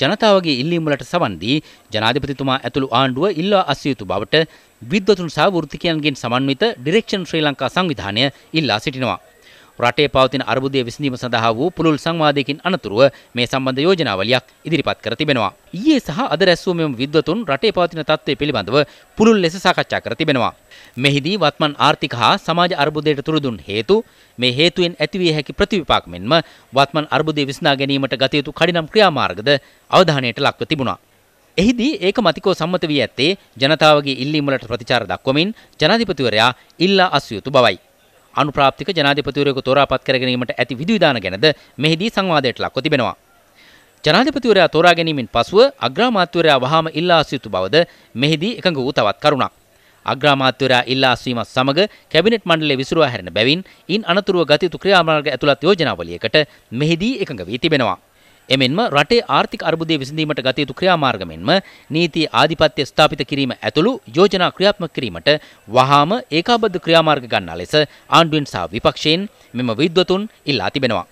ජනතාවගේ ඉල්ලීමලට සවන් දී ජනාධිපතිතුමා ඇතුළු ආණ්ඩුව ඉල්ලා අස්විය යුතු බවට විද්වතුන් සහ වෘත්තිකයන්ගෙන් සමන්විත ඩිරෙක්ෂන් ශ්‍රී ලංකා සංවිධානය ඉල්ලා සිටිනවා. රටේ පවතින අර්බුදය විසඳීම සඳහා වූ පුළුල් සංවාදයකින් අනතුරුව මේ සම්බන්ධ යෝජනාවලියක් ඉදිරිපත් කර තිබෙනවා. ඊයේ සහ අද රැස්වූ මෙම විද්වතුන් රටේ පවතින තත්ත්වය පිළිබඳව පුළුල් ලෙස සාකච්ඡා කර තිබෙනවා. මෙහිදී වත්මන් ආර්ථික හා සමාජ අර්බුදයට තුරුදුන් හේතු මේ හේතුවෙන් ඇතිවිය හැකි ප්‍රතිවිපාක මෙන්ම වත්මන් අර්බුදය විසඳා ගැනීමට ගත යුතු කඩිනම් ක්‍රියාමාර්ගද අවධානයට ලක්ව තිබුණා. එහිදී ඒක මතිකෝ සම්මත වී ඇත්තේ ජනතාවගේ ඉල්ලීමලට ප්‍රතිචාර දක්වමින් ජනාධිපතිවරයා ඉල්ලා අස්වියුතු බවයි. අනුප්‍රාප්තික ජනාධිපතිවරයෙකු තෝරාපත් කර ගැනීමට ඇති විධිවිධාන ගැනද මෙහිදී සංවාදයට ලක්ව තිබෙනවා. ජනාධිපතිවරයා තෝරා ගැනීමෙන් පසුව අග්‍රාමාත්‍යවරයා වහාම ඉල්ලා සිටු බවද මෙහිදී එකඟ වූ තවත් කරුණක්. අග්‍රාමාත්‍යවරයා ඉල්ලා අස්වීමත් සමග කැබිනට් මණ්ඩලය විසිරුවා හැරෙන බැවින් ඉන් අනතුරුව ගත යුතු ක්‍රියාමාර්ග ඇතුළත් යෝජනාවලියකට මෙහිදී එකඟ වී තිබෙනවා. එමෙන්ම රටේ ආර්ථික අර්බුදය විසඳීමට ගත යුතු ක්‍රියාමාර්ග මෙන්ම නීති ආධිපත්‍ය ස්ථාපිත කිරීම ඇතුළු යෝජනා ක්‍රියාත්මක කිරීමට වහාම ඒකාබද්ධ ක්‍රියාමාර්ග ගන්නා ලෙස ආණ්ඩුවෙන් සහ විපක්ෂයෙන් මෙම විද්වතුන් ඉල්ලා තිබෙනවා.